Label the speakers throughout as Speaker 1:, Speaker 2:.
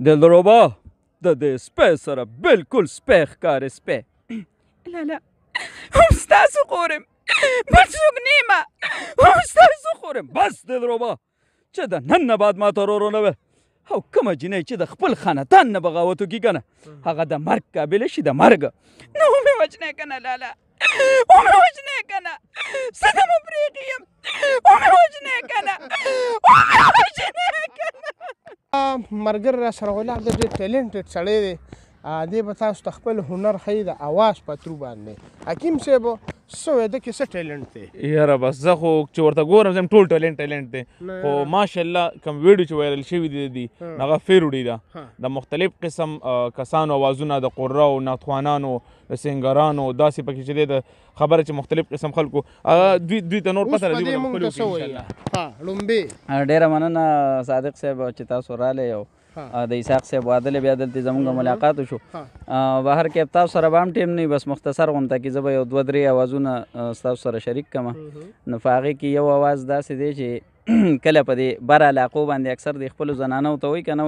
Speaker 1: دلربا د دې سپې سره بالکل سپې ښکارې سپې لالا هم ستاسو خورم بل څوک نیمه هم ستاسو خورم بس دلربا چې د نن نه بعد ما ته رورونه وه او کومه جنۍ چې د خپل خاندان نه بغاوت وکړي کنه هغه د مرګ قابله شي د مرګ نو مې وژنې کنه لالا ومې وژنې کنه زه د مو پرېږدي یم ومې وژنې کنه ملګری را سره غلام دی ډېر ټیلنټډ سړی دی دې به تاسو ته خپل هنر ښیي د اواز په ترو باندې حکیم صاحب سوې د کې څه ټیلنټ دی یاره بس زه خو چې ورته ګورم زم ټول ټیلنټ ټیلنټ دی خو ماشاءالله کوم ویډیو چې وایرل شوی دی دی هغه فیر وړي دا د مختلف قسم کسانو اوازونه د قره او ناتخوانانو د سنگرانو داسې پکې چې دی د خبره چې مختلف قسم خلکو دوی دوی ته نور پته راځي ان شاء الله ها لومبي ډیره مننه صادق صاحب چې تاسو رااله یو د اسحاق صاحب وادل بیا دلته زمونږ ملاقات شو بهر کې تاسو سره بام ټیم نه بس مختصر غونته کې زبې یو دوه درې اوازونه تاسو سره شریک کما نفاقي کې یو आवाज داسې دی چې کله په دې بر علاقو باندې اکثر د خپل زنانو ته وای کنه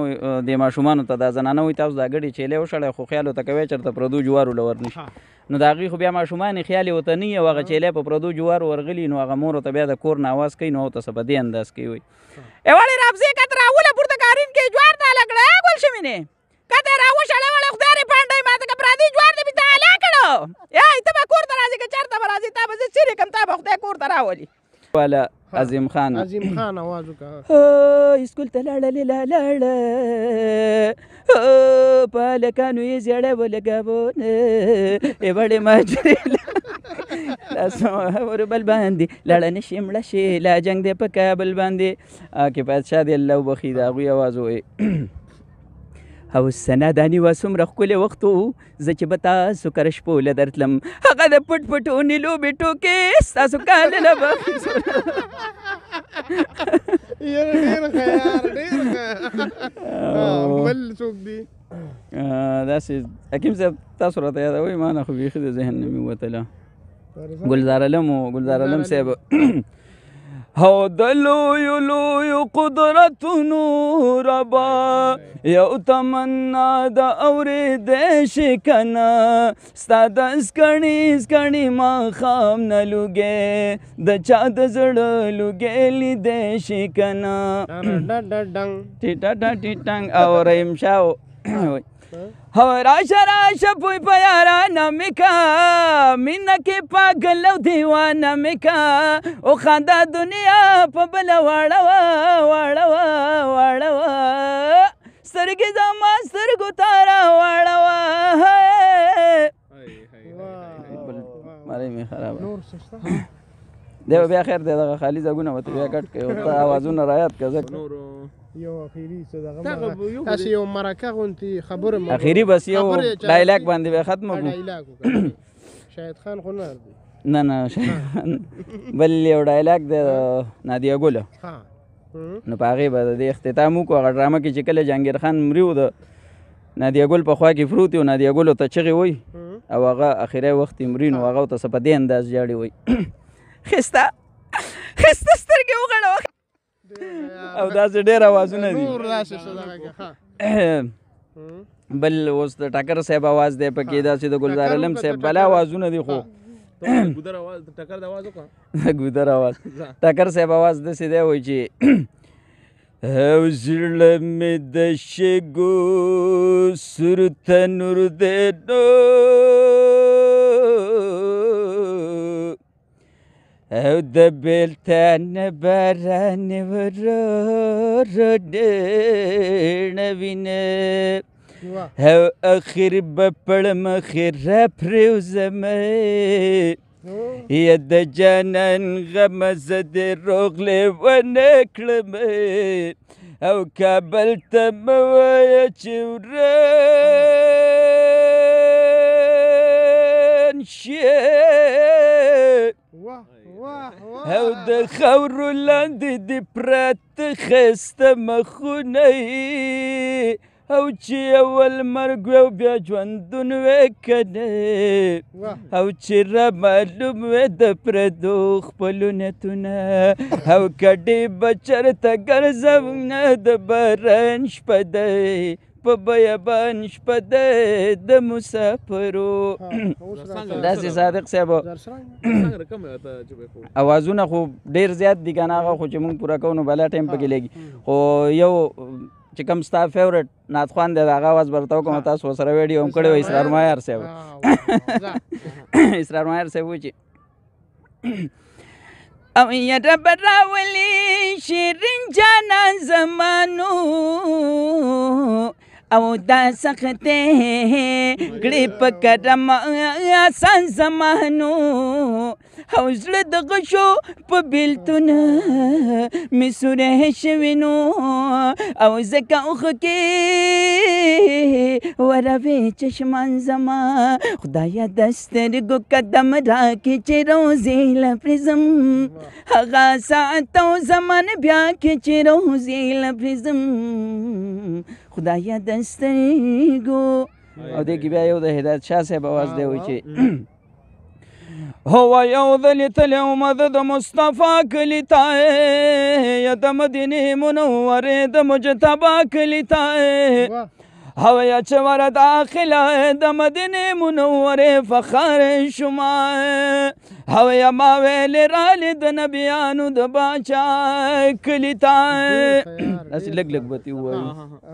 Speaker 1: د ماشومان ته د زنانو وای تاسو دا غړي چیلې وشړې خو خیال ته کوي چرته پردو جوارو لور نشي نو دا غي خو بیا ماشومان خیال وته نه یو غ چیلې په پردو جوار ورغلی نو غ مور ته بیا د کور نواز کوي نو ته سبدي انداز کوي ای وړي رابزه کتر اوله پورته کارین کې جوار ته لګړې ګل شمینه کته راوشړې وړې خدای پاندې ماته ک پردي جوار دې ته الا کړو یا ته به کور ته راځي که چرته راځي تا به زه چیرې کم تا به خدای کور ته راولي والا خان عظیم خان عظیم خان आवाज وکړه اسکول ته لاړه لا لاړه په لکانو یې زیړه ولګاونه ای وړې ماجرې لاسو وربل باندې لاړه نشي مړه شي لا جنگ دی په کابل باندې کې پادشاه دی الله وبخي د هغوی آواز وایي او سنا دانی واسومره ښکلی وخت وو زه چې به تاسو کره شپوله درتلم هغه د پټ پټونې لوبې ټوکې ستاسو کالله به بل څوک دی داسې حکیم صاحب تاسو راته یادوئ ما نه خو بیخي د ذهن نه مې وتله ګلزار علم و ګلزار علم صاحب او د لویو لویو قدرتونو ربا یو تمنا د اورېدی شي کنه ستا د سکڼي سکڼي ماښام نه لوګې د چا د زړه لوګې لیدی شي کنه ټیټه ټیټنګ او ریم شاو او راشه راشه پوی په یارانه مې کا مینه کې پاګل او دیوانه مې کا او خندا دنیا په بل واړوه واړوه واړوه سترګې زما سترګو ته را واړوه مالې مې خراب نور څه دی بیا خیر دی دغه خالی زګونه وته بیا کټ کوي او ته آوازونه رایاد کړه یو اخیری څه دغه تاسو یو مرکه غونتی خبره مو اخیری بس یو ډایلاګ باندې به ختم کو شاهد خان خو نه نه نه بل یو ډایلاګ د نادیا ګل ها نو په هغه به د اختتام کو هغه ډرامه کې چې کله جنگیر خان مریو د نادیا ګل په خوا کې فروت یو نادیا ګل ته چغي وای او هغه اخیری وخت مرین او هغه ته سپدې انداز جاړي وای خسته خسته سترګې وغړوه او داسې ډېر اوازونه دي نور داسې څه دغه بل اوس د ټکر صاحب اواز دی پکې داسې د ګلزار علم صاحب بلا اوازونه دي خو ګودر اواز ټکر د اواز وکړه ګودر اواز ټکر صاحب اواز داسې دی وای چې او زړه مې د شګو سر تنور دی نور او د بیلتن باران ورور نوینه او اخر بپړ مخر پروزم یا د جنن غم زد روغلې ونکړم او کابل ته موایه چې وران شي او د خور لاندې د پرت خسته مخونه او چې اول مرګ او بیا ژوندون وکنه او چې را معلوم و د پردو خپلو نیتونه او کډې بچر ته ګرځم نه د برن شپه دی په بیابان شپه ده د مسافرو داسې صادق صاحب اوازونه خو ډیر زیات دي کنه هغه خو چې موږ پوره کوو نو بلا ټایم پکې لګي خو یو چې کوم ستا فیورټ نات خوان دی هغه आवाज برتاو کوم تاسو سره ویډیو هم کړی و اسرار مایر صاحب اسرار مایر صاحب و چې او یا رب راولي شیرین جانا زمانو او دا سختې ګړې په کرم آسان زمانو او زړه د غشو په بیلتون مې سوره شوي نو او ځکه اوښه کې وروې چشمان زما خدایه د سترګو قدم راکې چې روزې لپرزم هغه ساعت او زمان بیا کې چې روزې لپرزم خدایا د سترګو او دې کې بیا یو د هدایت شاه صاحب اواز دی وایي چې هو یو ذلی تل اومد د مصطفی کلی تا یا د مدینه منوره د مجتبی کلی تا هویا چور داخله د مدینه منوره فخر شما هویا ما ویل رال د نبیانو د باچا کلیتا اسی لګ لګ بتی وای